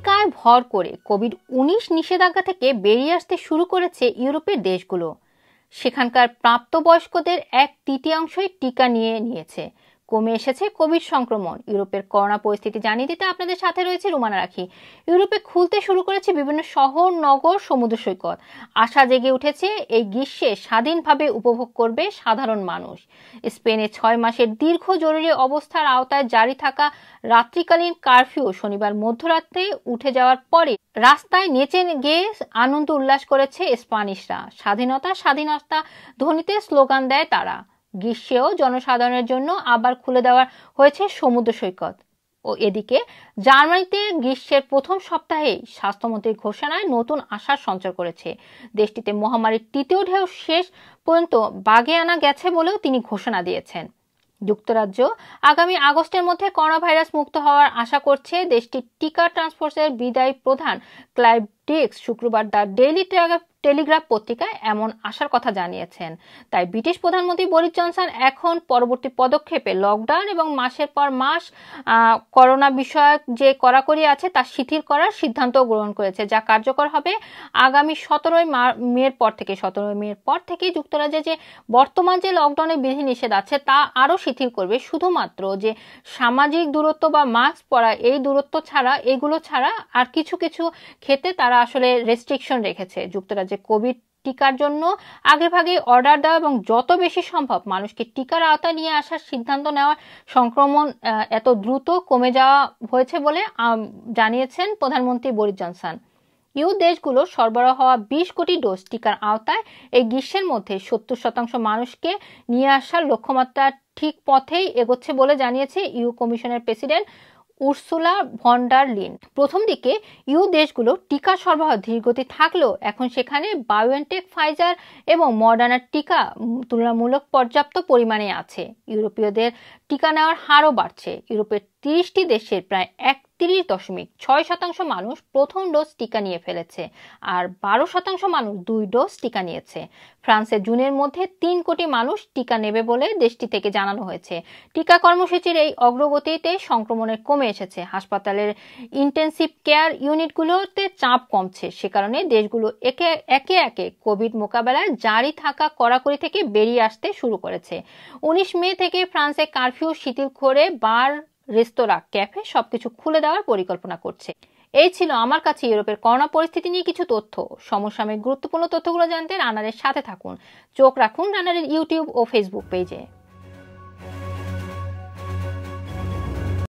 আমেরিকায় ভর করে কোভিড উনিশ নিষেধাজ্ঞা থেকে বেরিয়ে আসতে শুরু করেছে ইউরোপের দেশগুলো সেখানকার প্রাপ্তবয়স্কদের এক তৃতীয়াংশই টিকা নিয়ে নিয়েছে কমে এসেছে কোভিড সংক্রমণ ইউরোপের করোনা পরিস্থিতি জানিয়ে দিতে আপনাদের সাথে রয়েছে রুমানা রাখি ইউরোপে খুলতে শুরু করেছে বিভিন্ন শহর নগর সমুদ্র সৈকত আশা জেগে উঠেছে এই গ্রীষ্মে স্বাধীনভাবে উপভোগ করবে সাধারণ মানুষ স্পেনে ছয় মাসের দীর্ঘ জরুরি অবস্থার আওতায় জারি থাকা রাত্রিকালীন কারফিউ শনিবার মধ্যরাত্রে উঠে যাওয়ার পরে রাস্তায় নেচে গিয়ে আনন্দ উল্লাস করেছে স্পানিশরা স্বাধীনতা স্বাধীনতা ধ্বনিতে স্লোগান দেয় তারা গ্রীষ্মেও জনসাধারণের জন্য আবার খুলে দেওয়া হয়েছে সমুদ্র সৈকত ও এদিকে জার্মানিতে গ্রীষ্মের প্রথম সপ্তাহে স্বাস্থ্যমন্ত্রীর ঘোষণায় নতুন আশার সঞ্চার করেছে দেশটিতে মহামারীর তৃতীয় ঢেউ শেষ পর্যন্ত বাগে আনা গেছে বলেও তিনি ঘোষণা দিয়েছেন যুক্তরাজ্য আগামী আগস্টের মধ্যে করোনা ভাইরাস মুক্ত হওয়ার আশা করছে দেশটির টিকা ট্রান্সফোর্সের বিদায় প্রধান ক্লাইভ ডিক্স শুক্রবার দ্য ডেইলি টেলিগ্রাফ পত্রিকায় এমন আশার কথা জানিয়েছেন তাই ব্রিটিশ প্রধানমন্ত্রী বরিস জনসন এখন পরবর্তী পদক্ষেপে লকডাউন এবং মাসের পর মাস করোনা বিষয়ক যে কড়াকড়ি আছে তা শিথিল করার সিদ্ধান্ত গ্রহণ করেছে যা কার্যকর হবে আগামী সতেরোই মের পর থেকে সতেরোই মের পর থেকে যুক্তরাজ্যে যে বর্তমান যে লকডাউনের বিধিনিষেধ আছে তা আরও শিথিল করবে শুধুমাত্র যে সামাজিক দূরত্ব বা মাস্ক পরা এই দূরত্ব ছাড়া এগুলো ছাড়া আর কিছু কিছু ক্ষেত্রে তারা আসলে রেস্ট্রিকশন রেখেছে যুক্তরাজ্যে কোভিড টিকার জন্য আগেভাগেই অর্ডার দেওয়া এবং যত বেশি সম্ভব মানুষকে টিকার আওতা নিয়ে আসার সিদ্ধান্ত নেওয়া সংক্রমণ এত দ্রুত কমে যাওয়া হয়েছে বলে জানিয়েছেন প্রধানমন্ত্রী বরিস জনসন ইউ দেশগুলো সরবরাহ হওয়া বিশ কোটি ডোজ টিকার আওতায় এই গ্রীষ্মের মধ্যে সত্তর শতাংশ মানুষকে নিয়ে আসার লক্ষ্যমাত্রা ঠিক পথেই এগোচ্ছে বলে জানিয়েছে ইউ কমিশনের প্রেসিডেন্ট উর্সুলা ভন্ডার লিন প্রথম দিকে ইউ দেশগুলো টিকা সরবরাহ ধীরগতি থাকলেও এখন সেখানে বায়োএনটেক ফাইজার এবং মডার্নার টিকা তুলনামূলক পর্যাপ্ত পরিমাণে আছে ইউরোপীয়দের টিকা নেওয়ার হারও বাড়ছে ইউরোপের তিরিশটি দেশের প্রায় একত্রিশ দশমিক ছয় শতাংশ মানুষ প্রথম ডোজ টিকা নিয়ে ফেলেছে আর বারো শতাংশ মানুষ দুই ডোজ টিকা নিয়েছে ফ্রান্সে জুনের মধ্যে তিন কোটি মানুষ টিকা নেবে বলে দেশটি থেকে জানানো হয়েছে টিকা কর্মসূচির এই অগ্রগতিতে সংক্রমণের কমে এসেছে হাসপাতালের ইন্টেন্সিভ কেয়ার ইউনিটগুলোতে চাপ কমছে সে কারণে দেশগুলো একে একে একে কোভিড মোকাবেলায় জারি থাকা কড়াকড়ি থেকে বেরিয়ে আসতে শুরু করেছে উনিশ মে থেকে ফ্রান্সে কারফিউ শিথিল করে বার রেস্তোরাঁ ক্যাফে সবকিছু খুলে দেওয়ার পরিকল্পনা করছে এই ছিল আমার কাছে ইউরোপের করোনা পরিস্থিতি নিয়ে কিছু তথ্য সমসাময়িক গুরুত্বপূর্ণ তথ্যগুলো জানতে রানারের সাথে থাকুন চোখ রাখুন রানারের ইউটিউব ও ফেসবুক পেজে